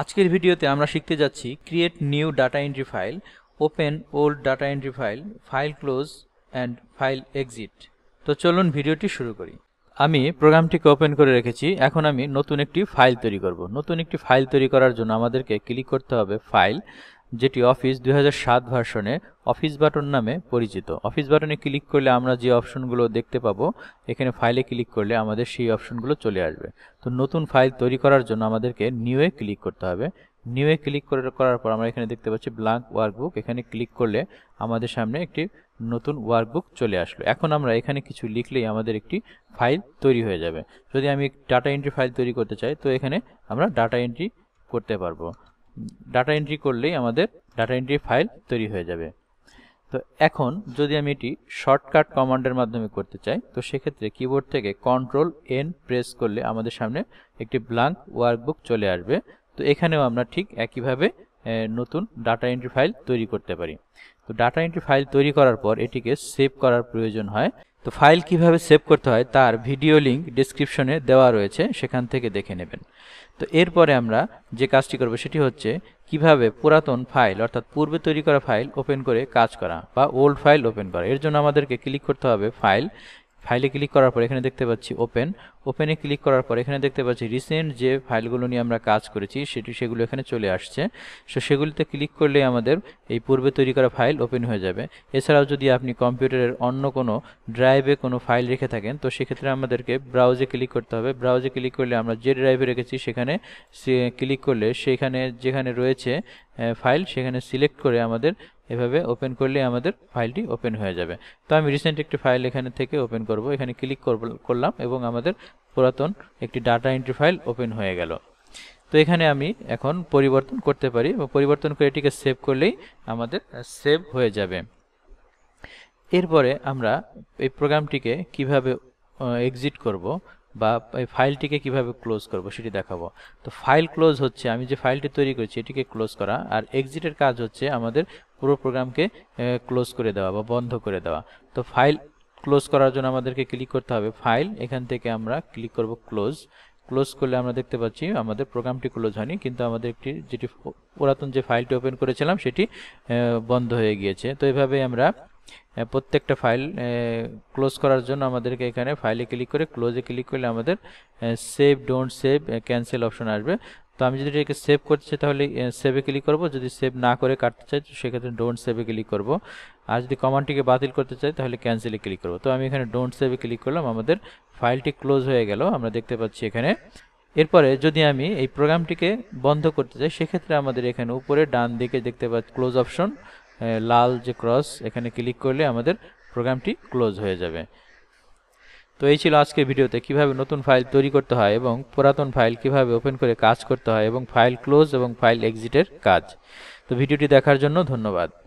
আজকের ভিডিওতে আমরা শিখতে যাচ্ছি create new data entry file open old data entry file file close and file exit তো চলুন ভিডিওটি শুরু করি আমি প্রোগ্রামটিকে ওপেন করে রেখেছি এখন আমি নতুন একটি ফাইল তৈরি করব নতুন একটি ফাইল তৈরি করার জন্য আমাদেরকে ক্লিক করতে হবে ফাইল যেটি অফিস দুই ভার্সনে অফিস বাটন নামে পরিচিত অফিস বাটনে ক্লিক করলে আমরা যে অপশনগুলো দেখতে পাবো এখানে ফাইলে ক্লিক করলে আমাদের সেই অপশনগুলো চলে আসবে তো নতুন ফাইল তৈরি করার জন্য আমাদেরকে নিউয়ে ক্লিক করতে হবে নিউয়ে ক্লিক করে করার পর আমরা এখানে দেখতে পাচ্ছি ব্ল্যাঙ্ক ওয়ার্কবুক এখানে ক্লিক করলে আমাদের সামনে একটি নতুন ওয়ার্কবুক চলে আসলো এখন আমরা এখানে কিছু লিখলেই আমাদের একটি ফাইল তৈরি হয়ে যাবে যদি আমি ডাটা এন্ট্রি ফাইল তৈরি করতে চাই তো এখানে আমরা ডাটা এন্ট্রি করতে পারবো ডাটা এন্ট্রি করলেই আমাদের ডাটা এন্ট্রি ফাইল তৈরি হয়ে যাবে তো এখন যদি আমি এটি শর্টকাট কমান্ডের মাধ্যমে করতে চাই তো সেক্ষেত্রে কিবোর্ড থেকে কন্ট্রোল এন প্রেস করলে আমাদের সামনে একটি ব্লাঙ্ক ওয়ার্কবুক চলে আসবে তো এখানেও আমরা ঠিক একইভাবে নতুন ডাটা এন্ট্রি ফাইল তৈরি করতে পারি তো ডাটা এন্ট্রি ফাইল তৈরি করার পর এটিকে সেভ করার প্রয়োজন হয় তো ফাইল কিভাবে সেভ করতে হয় তার ভিডিও লিঙ্ক ডিসক্রিপশনে দেওয়া রয়েছে সেখান থেকে দেখে নেবেন তো এরপরে আমরা যে কাজটি করব সেটি হচ্ছে কিভাবে পুরাতন ফাইল অর্থাৎ পূর্বে তৈরি করা ফাইল ওপেন করে কাজ করা বা ওল্ড ফাইল ওপেন করা এর জন্য আমাদেরকে ক্লিক করতে হবে ফাইল ফাইলে ক্লিক করার পর এখানে দেখতে পাচ্ছি ওপেন ওপেনে ক্লিক করার পর এখানে দেখতে পাচ্ছি রিসেন্ট যে ফাইলগুলো নিয়ে আমরা কাজ করেছি সেটি সেগুলো এখানে চলে আসছে সো সেগুলিতে ক্লিক করলে আমাদের এই পূর্বে তৈরি করা ফাইল ওপেন হয়ে যাবে এছাড়াও যদি আপনি কম্পিউটারের অন্য কোনো ড্রাইভে কোনো ফাইল রেখে থাকেন তো সেক্ষেত্রে আমাদেরকে ব্রাউজে ক্লিক করতে হবে ব্রাউজে ক্লিক করলে আমরা যে ড্রাইভে রেখেছি সেখানে ক্লিক করলে সেখানে যেখানে রয়েছে ফাইল সেখানে সিলেক্ট করে আমাদের এভাবে ওপেন করলে আমাদের ফাইলটি ওপেন হয়ে যাবে তো আমি রিসেন্ট একটি ফাইল এখানে থেকে ওপেন করব এখানে ক্লিক করলাম এবং আমাদের পুরাতন একটি ডাটা এন্ট্রি ফাইল ওপেন হয়ে গেল তো এখানে আমি এখন পরিবর্তন করতে পারি পরিবর্তন করে এটিকে সেভ করলেই আমাদের সেভ হয়ে যাবে এরপরে আমরা এই প্রোগ্রামটিকে কিভাবে এক্সিট করব বা এই ফাইলটিকে কিভাবে ক্লোজ করব সেটি দেখাবো তো ফাইল ক্লোজ হচ্ছে আমি যে ফাইলটি তৈরি করেছি এটিকে ক্লোজ করা আর এক্সিটের কাজ হচ্ছে আমাদের পুরো প্রোগ্রামকে ক্লোজ করে দেওয়া বা বন্ধ করে দেওয়া তো ফাইল ক্লোজ করার জন্য আমাদেরকে ক্লিক করতে হবে ফাইল এখান থেকে আমরা ক্লিক করব ক্লোজ ক্লোজ করলে আমরা দেখতে পাচ্ছি আমাদের প্রোগ্রামটি ক্লোজ হয়নি কিন্তু আমাদের একটি যেটি পুরাতন যে ফাইলটি ওপেন করেছিলাম সেটি বন্ধ হয়ে গিয়েছে তো এভাবে আমরা হ্যাঁ, প্রত্যেকটা ফাইল ক্লোজ করার জন্য আমাদেরকে এখানে ফাইলে ক্লিক করে ক্লোজে ক্লিক করলে আমাদের save don't save cancel option আসবে তো আমি যদি এটাকে সেভ করতে চাই তাহলে সেভে ক্লিক করব যদি সেভ না করে কাটতে চাই তো সেক্ষেত্রে ডোন্ট সেভে ক্লিক করব আর যদি কমান্ডটিকে বাতিল করতে চাই তাহলে ক্যান্সেলে ক্লিক করব তো আমি এখানে ডোন্ট সেভে ক্লিক করলাম আমাদের ফাইলটি ক্লোজ হয়ে গেল আমরা দেখতে পাচ্ছি এখানে এরপরে যদি আমি এই প্রোগ্রামটিকে বন্ধ করতে চাই সেক্ষেত্রে আমাদের এখানে উপরে ডান দিকে দেখতে পাচ্ছি ক্লোজ অপশন হ্যাঁ, লাল যে ক্রস এখানে ক্লিক করলে আমাদের প্রোগ্রামটি ক্লোজ হয়ে যাবে তো এই ছিল আজকের ভিডিওতে কিভাবে নতুন ফাইল তৈরি করতে হয় এবং পুরাতন ফাইল কিভাবে ওপেন করে কাজ করতে হয় এবং ফাইল ক্লোজ এবং ফাইল এক্সিটের কাজ তো ভিডিওটি দেখার জন্য ধন্যবাদ